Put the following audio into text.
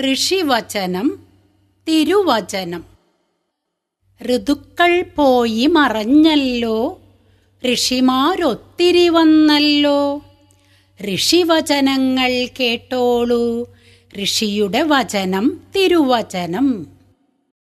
ഋഷിവചനം തിരുവചനം ഋതുക്കൾ പോയി മറഞ്ഞല്ലോ ഋഷിമാരൊത്തിരി വന്നല്ലോ ഋഷിവചനങ്ങൾ കേട്ടോളൂ ഋഷിയുടെ വചനം തിരുവചനം